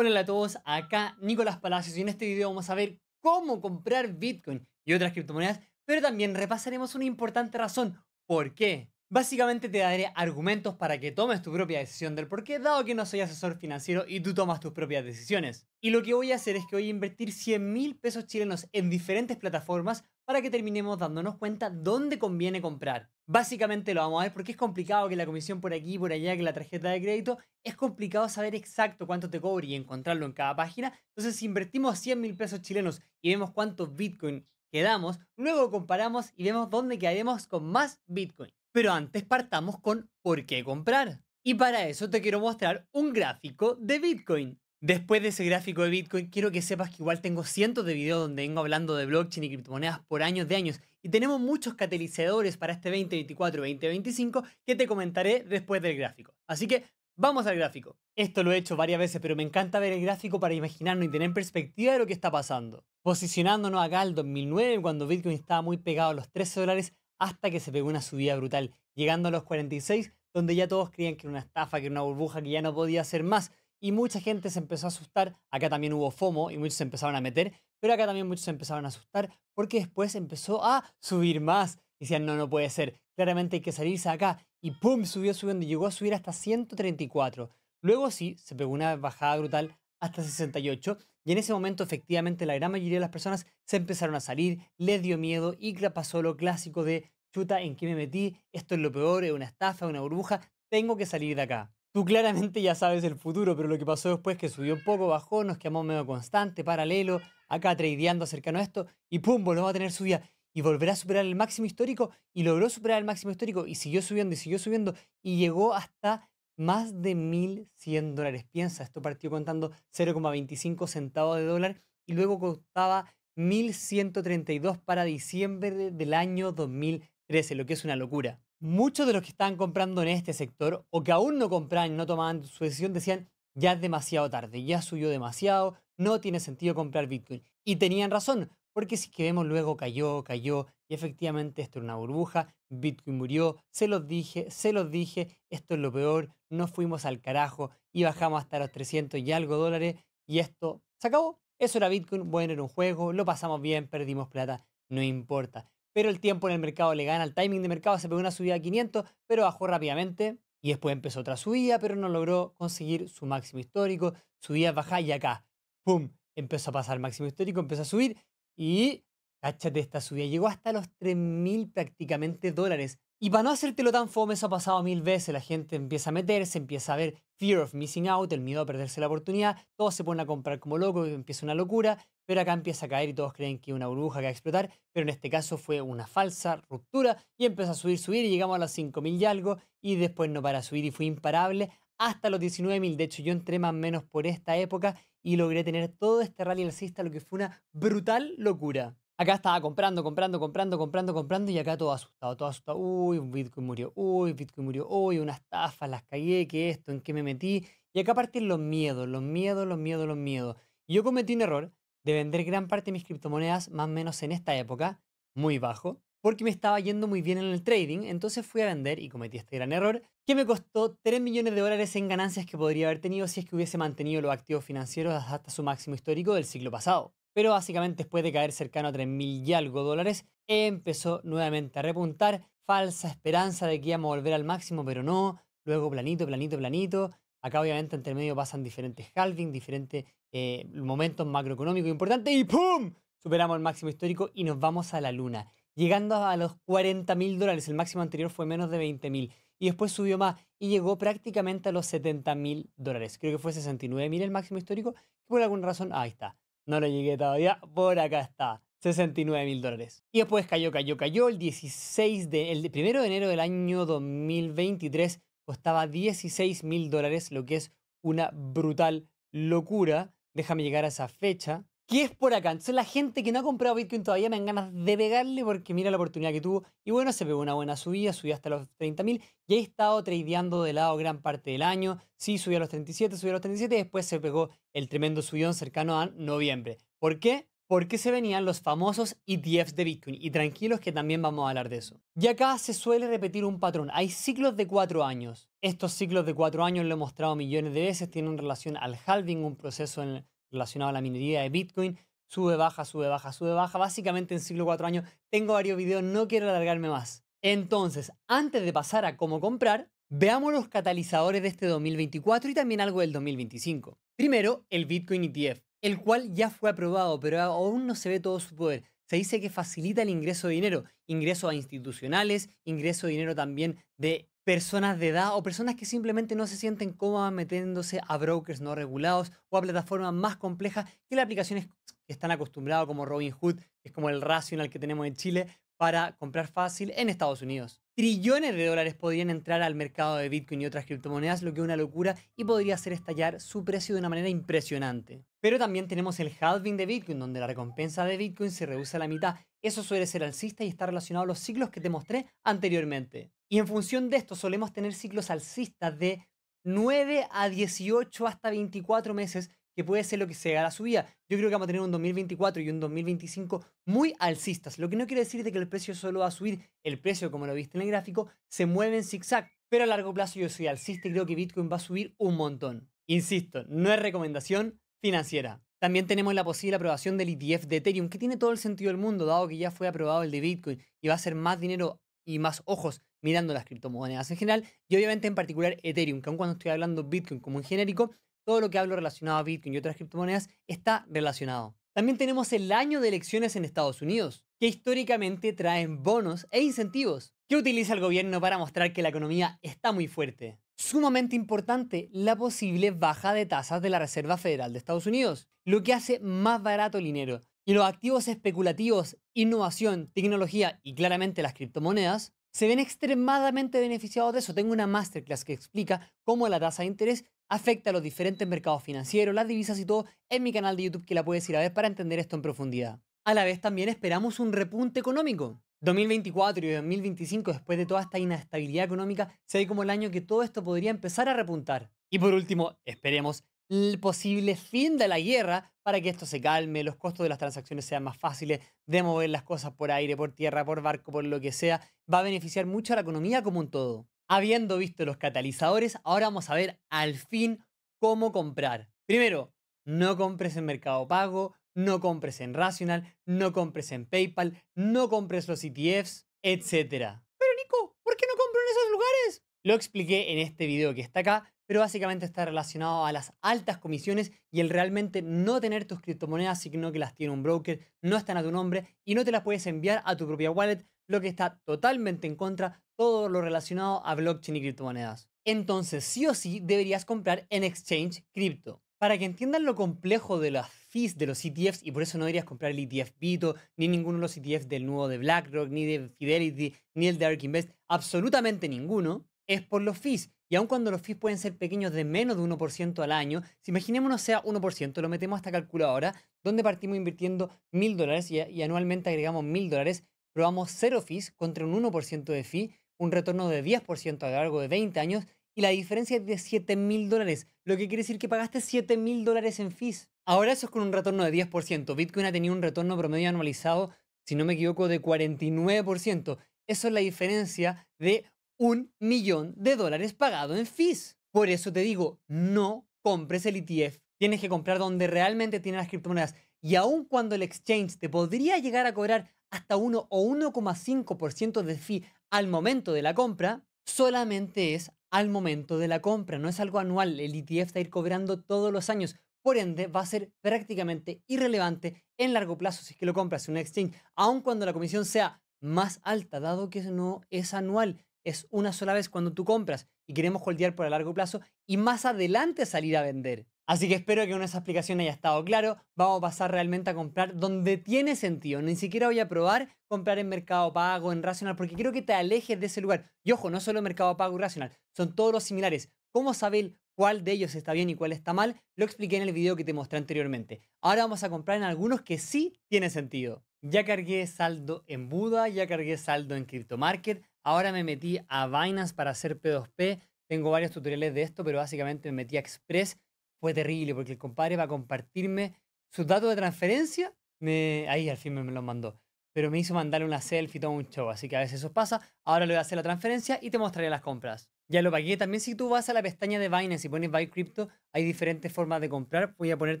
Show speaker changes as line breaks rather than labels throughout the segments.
Hola a todos, acá Nicolás Palacios y en este video vamos a ver cómo comprar Bitcoin y otras criptomonedas, pero también repasaremos una importante razón, ¿por qué? Básicamente te daré argumentos para que tomes tu propia decisión del por qué, dado que no soy asesor financiero y tú tomas tus propias decisiones. Y lo que voy a hacer es que voy a invertir 100 mil pesos chilenos en diferentes plataformas para que terminemos dándonos cuenta dónde conviene comprar. Básicamente lo vamos a ver porque es complicado que la comisión por aquí, por allá, que la tarjeta de crédito, es complicado saber exacto cuánto te cobre y encontrarlo en cada página. Entonces, si invertimos 100 mil pesos chilenos y vemos cuántos Bitcoin quedamos, luego comparamos y vemos dónde quedaremos con más Bitcoin. Pero antes partamos con por qué comprar. Y para eso te quiero mostrar un gráfico de Bitcoin. Después de ese gráfico de Bitcoin, quiero que sepas que igual tengo cientos de videos donde vengo hablando de blockchain y criptomonedas por años de años. Y tenemos muchos catalizadores para este 2024 2025 que te comentaré después del gráfico. Así que vamos al gráfico. Esto lo he hecho varias veces, pero me encanta ver el gráfico para imaginarnos y tener perspectiva de lo que está pasando. Posicionándonos acá al 2009, cuando Bitcoin estaba muy pegado a los 13 dólares, hasta que se pegó una subida brutal, llegando a los 46, donde ya todos creían que era una estafa, que era una burbuja, que ya no podía hacer más y mucha gente se empezó a asustar. Acá también hubo FOMO y muchos se empezaron a meter, pero acá también muchos se empezaron a asustar porque después empezó a subir más. Y decían, no, no puede ser, claramente hay que salirse acá. Y pum, subió subiendo y llegó a subir hasta 134. Luego sí, se pegó una bajada brutal hasta 68 y en ese momento efectivamente la gran mayoría de las personas se empezaron a salir, les dio miedo y pasó lo clásico de chuta, ¿en qué me metí? Esto es lo peor, es una estafa, una burbuja, tengo que salir de acá. Tú claramente ya sabes el futuro, pero lo que pasó después que subió un poco, bajó, nos quedamos medio constante, paralelo, acá tradeando cercano a esto, y pum, volvemos a tener subida. Y volverá a superar el máximo histórico, y logró superar el máximo histórico, y siguió subiendo, y siguió subiendo, y llegó hasta más de 1.100 dólares. Piensa, esto partió contando 0,25 centavos de dólar, y luego costaba 1.132 para diciembre del año 2013, lo que es una locura muchos de los que estaban comprando en este sector o que aún no compraban, no tomaban su decisión, decían, ya es demasiado tarde, ya subió demasiado, no tiene sentido comprar Bitcoin. Y tenían razón, porque si queremos luego cayó, cayó, y efectivamente esto era una burbuja, Bitcoin murió, se los dije, se los dije, esto es lo peor, nos fuimos al carajo y bajamos hasta los 300 y algo dólares y esto se acabó. Eso era Bitcoin, bueno, era un juego, lo pasamos bien, perdimos plata, no importa pero el tiempo en el mercado le gana, el timing de mercado se pegó una subida a 500, pero bajó rápidamente y después empezó otra subida, pero no logró conseguir su máximo histórico, subía, baja y acá, ¡pum!, empezó a pasar el máximo histórico, empezó a subir y, cáchate esta subida, llegó hasta los 3.000 prácticamente dólares, y para no hacértelo tan fome, eso ha pasado mil veces. La gente empieza a meterse, empieza a ver fear of missing out, el miedo a perderse la oportunidad. Todos se ponen a comprar como locos, empieza una locura, pero acá empieza a caer y todos creen que una burbuja que va a explotar. Pero en este caso fue una falsa ruptura y empezó a subir, subir y llegamos a los 5.000 y algo y después no para subir y fue imparable hasta los 19.000. De hecho, yo entré más o menos por esta época y logré tener todo este rally alcista, lo que fue una brutal locura. Acá estaba comprando, comprando, comprando, comprando, comprando y acá todo asustado, todo asustado. Uy, un Bitcoin murió, uy, Bitcoin murió, uy, unas tafas, las caí, que esto, en qué me metí. Y acá partir los miedos, los miedos, los miedos, los miedos. Y Yo cometí un error de vender gran parte de mis criptomonedas, más o menos en esta época, muy bajo, porque me estaba yendo muy bien en el trading. Entonces fui a vender y cometí este gran error, que me costó 3 millones de dólares en ganancias que podría haber tenido si es que hubiese mantenido los activos financieros hasta su máximo histórico del siglo pasado pero básicamente después de caer cercano a 3.000 y algo dólares, empezó nuevamente a repuntar, falsa esperanza de que íbamos a volver al máximo, pero no, luego planito, planito, planito. Acá obviamente entre medio pasan diferentes halving, diferentes eh, momentos macroeconómicos importantes y ¡pum! Superamos el máximo histórico y nos vamos a la luna, llegando a los 40 mil dólares, el máximo anterior fue menos de 20.000, mil y después subió más y llegó prácticamente a los 70 mil dólares, creo que fue 69 mil el máximo histórico, y por alguna razón, ahí está, no lo llegué todavía. Por acá está. 69 mil dólares. Y después cayó, cayó, cayó. El 16 de, el primero de enero del año 2023 costaba 16 mil dólares, lo que es una brutal locura. Déjame llegar a esa fecha. ¿Qué es por acá? Entonces la gente que no ha comprado Bitcoin todavía me da ganas de pegarle porque mira la oportunidad que tuvo. Y bueno, se pegó una buena subida, subió hasta los 30.000 y he estado tradeando de lado gran parte del año. Sí, subió a los 37, subió a los 37 y después se pegó el tremendo subidón cercano a noviembre. ¿Por qué? Porque se venían los famosos ETFs de Bitcoin. Y tranquilos que también vamos a hablar de eso. Y acá se suele repetir un patrón. Hay ciclos de cuatro años. Estos ciclos de cuatro años lo he mostrado millones de veces. Tienen relación al halving, un proceso en el relacionado a la minería de Bitcoin. Sube, baja, sube, baja, sube, baja. Básicamente en ciclo 4 años tengo varios videos, no quiero alargarme más. Entonces, antes de pasar a cómo comprar, veamos los catalizadores de este 2024 y también algo del 2025. Primero, el Bitcoin ETF, el cual ya fue aprobado, pero aún no se ve todo su poder. Se dice que facilita el ingreso de dinero, ingreso a institucionales, ingreso de dinero también de personas de edad o personas que simplemente no se sienten cómodas metiéndose a brokers no regulados o a plataformas más complejas que las aplicaciones que están acostumbradas, como Robinhood, que es como el racional que tenemos en Chile para comprar fácil en Estados Unidos. Trillones de dólares podrían entrar al mercado de Bitcoin y otras criptomonedas, lo que es una locura y podría hacer estallar su precio de una manera impresionante. Pero también tenemos el halving de Bitcoin, donde la recompensa de Bitcoin se reduce a la mitad. Eso suele ser alcista y está relacionado a los ciclos que te mostré anteriormente. Y en función de esto solemos tener ciclos alcistas de 9 a 18 hasta 24 meses, que puede ser lo que sea la subida. Yo creo que vamos a tener un 2024 y un 2025 muy alcistas, lo que no quiere decir de que el precio solo va a subir. El precio, como lo viste en el gráfico, se mueve en zigzag, pero a largo plazo yo soy alcista y creo que Bitcoin va a subir un montón. Insisto, no es recomendación financiera. También tenemos la posible aprobación del ETF de Ethereum, que tiene todo el sentido del mundo, dado que ya fue aprobado el de Bitcoin y va a ser más dinero y más ojos mirando las criptomonedas en general y obviamente en particular Ethereum, que aun cuando estoy hablando Bitcoin como un genérico, todo lo que hablo relacionado a Bitcoin y otras criptomonedas está relacionado. También tenemos el año de elecciones en Estados Unidos, que históricamente traen bonos e incentivos que utiliza el gobierno para mostrar que la economía está muy fuerte. Sumamente importante, la posible baja de tasas de la Reserva Federal de Estados Unidos, lo que hace más barato el dinero. Y los activos especulativos, innovación, tecnología y claramente las criptomonedas se ven extremadamente beneficiados de eso. Tengo una masterclass que explica cómo la tasa de interés afecta a los diferentes mercados financieros, las divisas y todo en mi canal de YouTube que la puedes ir a ver para entender esto en profundidad. A la vez también esperamos un repunte económico. 2024 y 2025, después de toda esta inestabilidad económica, se ve como el año que todo esto podría empezar a repuntar. Y por último, esperemos el posible fin de la guerra para que esto se calme, los costos de las transacciones sean más fáciles, de mover las cosas por aire, por tierra, por barco, por lo que sea, va a beneficiar mucho a la economía como un todo. Habiendo visto los catalizadores, ahora vamos a ver al fin cómo comprar. Primero, no compres en Mercado Pago, no compres en Rational, no compres en PayPal, no compres los ETFs, etc. Pero Nico, ¿por qué no compro en esos lugares? Lo expliqué en este video que está acá, pero básicamente está relacionado a las altas comisiones y el realmente no tener tus criptomonedas, sino que las tiene un broker, no están a tu nombre y no te las puedes enviar a tu propia wallet, lo que está totalmente en contra todo lo relacionado a blockchain y criptomonedas. Entonces, sí o sí deberías comprar en exchange cripto. Para que entiendan lo complejo de las fees de los ETFs, y por eso no deberías comprar el ETF Vito, ni ninguno de los ETFs del nuevo de BlackRock, ni de Fidelity, ni el de Ark Invest, absolutamente ninguno, es por los fees. Y aun cuando los fees pueden ser pequeños de menos de 1% al año, si imaginémonos sea 1%, lo metemos hasta esta calculadora, donde partimos invirtiendo 1.000 dólares y, anualmente agregamos 1.000 dólares, probamos 0 fees contra un 1% de fee, un retorno de 10% a lo largo de 20 años y la diferencia es de 7.000 dólares, lo que quiere decir que pagaste 7.000 dólares en fees. Ahora eso es con un retorno de 10%. Bitcoin ha tenido un retorno promedio anualizado, si no me equivoco, de 49%. Eso es la diferencia de un millón de dólares pagado en fees. Por eso te digo, no compres el ETF. Tienes que comprar donde realmente tienen las criptomonedas. Y aun cuando el exchange te podría llegar a cobrar hasta 1 o 1,5% de fee al momento de la compra, solamente es al momento de la compra, no es algo anual. El ETF está ir cobrando todos los años. Por ende, va a ser prácticamente irrelevante en largo plazo si es que lo compras en un exchange, aun cuando la comisión sea más alta, dado que no es anual es una sola vez cuando tú compras y queremos holdear por el largo plazo y más adelante salir a vender. Así que espero que con esa explicación haya estado claro. Vamos a pasar realmente a comprar donde tiene sentido. Ni siquiera voy a probar comprar en Mercado Pago, en Racional, porque quiero que te alejes de ese lugar. Y ojo, no solo Mercado Pago y Racional, son todos los similares. ¿Cómo saber cuál de ellos está bien y cuál está mal? Lo expliqué en el video que te mostré anteriormente. Ahora vamos a comprar en algunos que sí tiene sentido. Ya cargué saldo en Buda, ya cargué saldo en CryptoMarket, ahora me metí a Binance para hacer P2P. Tengo varios tutoriales de esto, pero básicamente me metí a Express. Fue terrible porque el compadre va a compartirme sus datos de transferencia. Ahí al fin me, los mandó. Pero me hizo mandarle una selfie, todo un show. Así que a veces eso pasa. Ahora le voy a hacer la transferencia y te mostraré las compras. Ya lo pagué. También si tú vas a la pestaña de Binance y pones Buy Crypto, hay diferentes formas de comprar. Voy a poner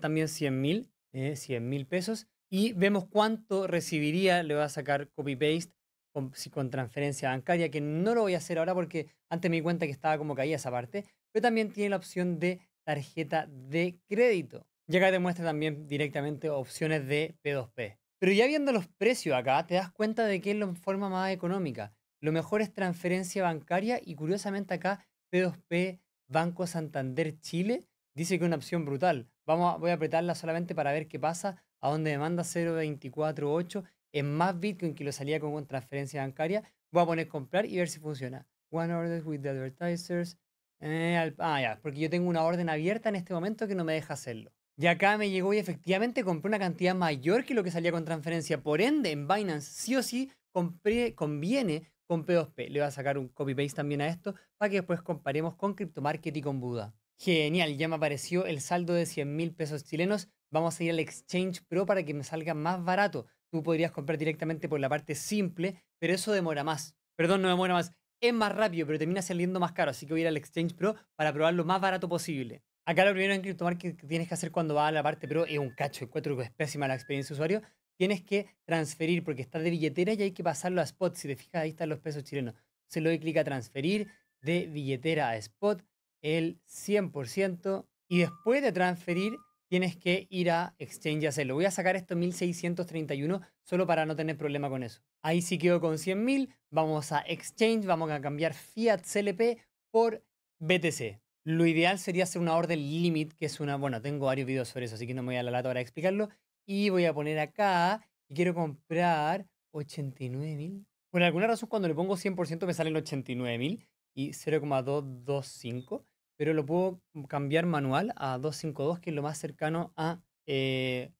también 100 mil, 100 eh, mil pesos y vemos cuánto recibiría, le voy a sacar copy-paste con, transferencia bancaria, que no lo voy a hacer ahora porque antes me di cuenta que estaba como caída esa parte, pero también tiene la opción de tarjeta de crédito. Y acá te muestra también directamente opciones de P2P. Pero ya viendo los precios acá, te das cuenta de que es la forma más económica. Lo mejor es transferencia bancaria y curiosamente acá P2P Banco Santander Chile dice que es una opción brutal. Vamos voy a apretarla solamente para ver qué pasa a donde me manda 0.248 en más Bitcoin que lo salía con transferencia bancaria. Voy a poner comprar y ver si funciona. One order with the advertisers. Eh, ah, ya, porque yo tengo una orden abierta en este momento que no me deja hacerlo. Y acá me llegó y efectivamente compré una cantidad mayor que lo que salía con transferencia. Por ende, en Binance sí o sí compré, conviene con P2P. Le voy a sacar un copy-paste también a esto para que después comparemos con CryptoMarket y con Buda. Genial, ya me apareció el saldo de 100 mil pesos chilenos vamos a ir al Exchange Pro para que me salga más barato. Tú podrías comprar directamente por la parte simple, pero eso demora más. Perdón, no demora más. Es más rápido, pero termina saliendo más caro. Así que voy a ir al Exchange Pro para probar lo más barato posible. Acá lo primero en CryptoMarket que tienes que hacer cuando vas a la parte Pro es un cacho. cuatro que es pésima la experiencia de usuario. Tienes que transferir porque está de billetera y hay que pasarlo a Spot. Si te fijas, ahí están los pesos chilenos. Se lo doy clic a transferir de billetera a Spot el 100% y después de transferir tienes que ir a Exchange y hacerlo. Voy a sacar esto 1631 solo para no tener problema con eso. Ahí sí quedo con 100.000. Vamos a Exchange, vamos a cambiar Fiat CLP por BTC. Lo ideal sería hacer una orden limit, que es una, bueno, tengo varios videos sobre eso, así que no me voy a la lata para explicarlo. Y voy a poner acá, y quiero comprar 89.000. Por alguna razón cuando le pongo 100% me salen 89.000 y 0,225 pero lo puedo cambiar manual a 252, que es lo más cercano a 100.000, eh,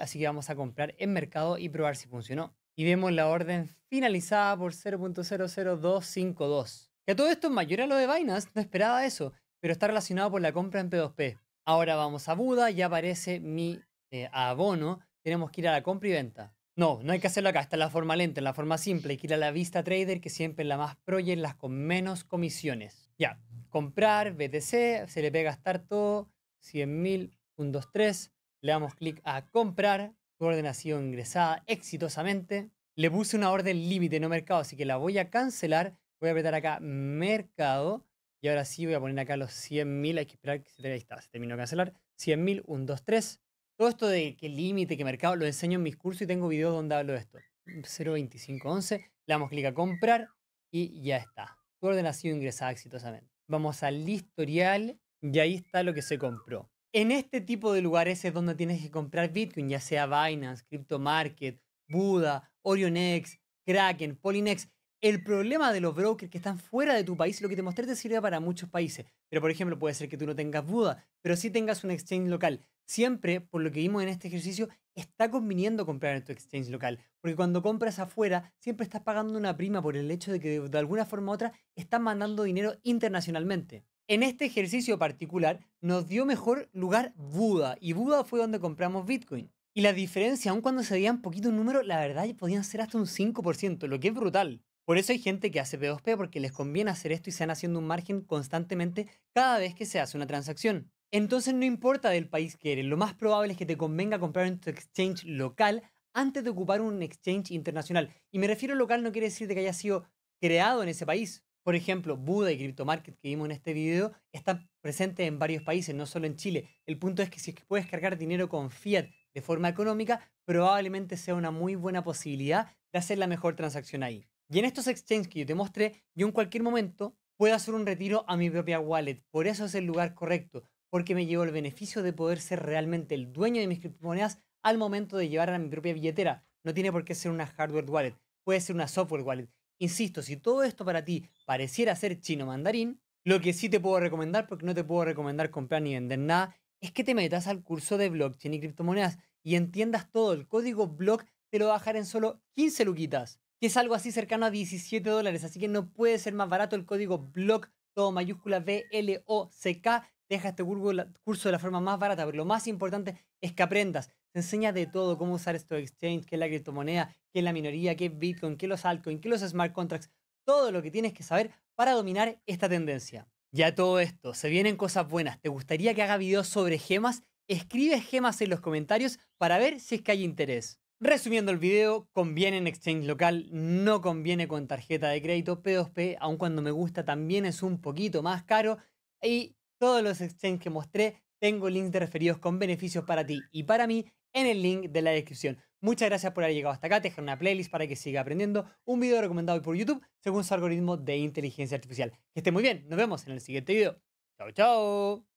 así que vamos a comprar en mercado y probar si funcionó. Y vemos la orden finalizada por 0.00252. Que todo esto es mayor a lo de Binance, no esperaba eso, pero está relacionado por la compra en P2P. Ahora vamos a Buda, ya aparece mi eh, abono, tenemos que ir a la compra y venta. No, no hay que hacerlo acá, está en la forma lenta, en la forma simple, hay que ir a la vista trader, que siempre es la más proye y las con menos comisiones. Ya, comprar BTC, se le pega gastar todo, 123, le damos clic a comprar, tu orden ha sido ingresada exitosamente. Le puse una orden límite, no mercado, así que la voy a cancelar. Voy a apretar acá mercado y ahora sí voy a poner acá los 100.000, hay que esperar que se Ahí se terminó de cancelar. 100.000, 1, Todo esto de qué límite, qué mercado, lo enseño en mis cursos y tengo videos donde hablo de esto. 0.2511, le damos clic a comprar y ya está. Tu orden ha sido ingresada exitosamente vamos al historial y ahí está lo que se compró. En este tipo de lugares es donde tienes que comprar Bitcoin, ya sea Binance, Crypto Market, Buda, OrionX, Kraken, polynex el problema de los brokers que están fuera de tu país, lo que te mostré te sirve para muchos países. Pero, por ejemplo, puede ser que tú no tengas Buda, pero sí tengas un exchange local. Siempre, por lo que vimos en este ejercicio, está conviniendo comprar en tu exchange local. Porque cuando compras afuera, siempre estás pagando una prima por el hecho de que de alguna forma u otra estás mandando dinero internacionalmente. En este ejercicio particular nos dio mejor lugar Buda y Buda fue donde compramos Bitcoin. Y la diferencia, aun cuando se veían poquito un número, la verdad podían ser hasta un 5%, lo que es brutal. Por eso hay gente que hace P2P porque les conviene hacer esto y se haciendo un margen constantemente cada vez que se hace una transacción. Entonces no importa del país que eres, lo más probable es que te convenga comprar en tu exchange local antes de ocupar un exchange internacional. Y me refiero local no quiere decir que haya sido creado en ese país. Por ejemplo, Buda y Market que vimos en este video están presentes en varios países, no solo en Chile. El punto es que si puedes cargar dinero con fiat de forma económica, probablemente sea una muy buena posibilidad de hacer la mejor transacción ahí. Y en estos exchanges que yo te mostré, yo en cualquier momento puedo hacer un retiro a mi propia wallet. Por eso es el lugar correcto, porque me llevo el beneficio de poder ser realmente el dueño de mis criptomonedas al momento de llevar a mi propia billetera. No tiene por qué ser una hardware wallet, puede ser una software wallet. Insisto, si todo esto para ti pareciera ser chino mandarín, lo que sí te puedo recomendar, porque no te puedo recomendar comprar ni vender nada, es que te metas al curso de blockchain y criptomonedas y entiendas todo. El código BLOCK te lo va a bajar en solo 15 luquitas que es algo así cercano a 17 dólares. Así que no puede ser más barato el código BLOCK, todo mayúscula B-L-O-C-K. Deja este curso de la forma más barata, pero lo más importante es que aprendas. Te enseña de todo, cómo usar esto exchange, qué es la criptomoneda, qué es la minoría, qué es Bitcoin, qué es los altcoins, qué es los smart contracts. Todo lo que tienes que saber para dominar esta tendencia. Ya todo esto, se vienen cosas buenas. ¿Te gustaría que haga videos sobre gemas? Escribe gemas en los comentarios para ver si es que hay interés. Resumiendo el video, conviene en exchange local, no conviene con tarjeta de crédito, P2P, aun cuando me gusta también es un poquito más caro y todos los exchanges que mostré tengo links de referidos con beneficios para ti y para mí en el link de la descripción. Muchas gracias por haber llegado hasta acá, te dejo una playlist para que siga aprendiendo, un video recomendado por YouTube según su algoritmo de inteligencia artificial. Que esté muy bien, nos vemos en el siguiente video. Chao, chao.